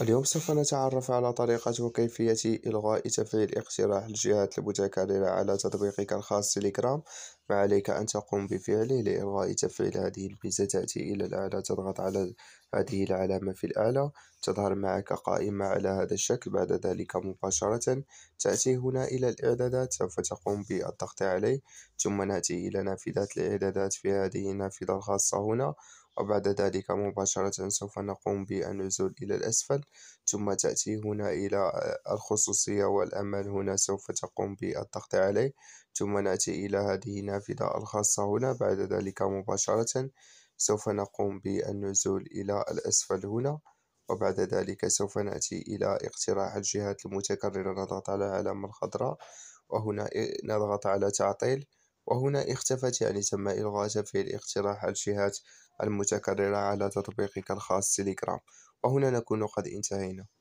اليوم سوف نتعرف على طريقة وكيفية إلغاء تفعيل اقتراح الجهات المتكررة على تطبيقك الخاص تليجرام ما عليك أن تقوم بفعله لإلغاء تفعيل هذه البيتزا تأتي إلى الأعلى تضغط على هذه العلامة في الأعلى تظهر معك قائمة على هذا الشكل بعد ذلك مباشرة تأتي هنا إلى الإعدادات سوف تقوم بالضغط عليه ثم نأتي إلى نافذة الإعدادات في هذه النافذة الخاصة هنا وبعد ذلك مباشرة سوف نقوم بالنزول إلى الأسفل ثم تأتي هنا إلى الخصوصية والأمان هنا سوف تقوم بالضغط عليه ثم نأتي إلى هذه نافذة النافذة الخاصة هنا بعد ذلك مباشرة سوف نقوم بالنزول إلى الأسفل هنا وبعد ذلك سوف نأتي إلى اقتراح الجهات المتكررة نضغط على العلامة الخضراء وهنا نضغط على تعطيل وهنا اختفت يعني تم إلغاء تفعيل اقتراح الجهات المتكررة على تطبيقك الخاص تليجرام وهنا نكون قد انتهينا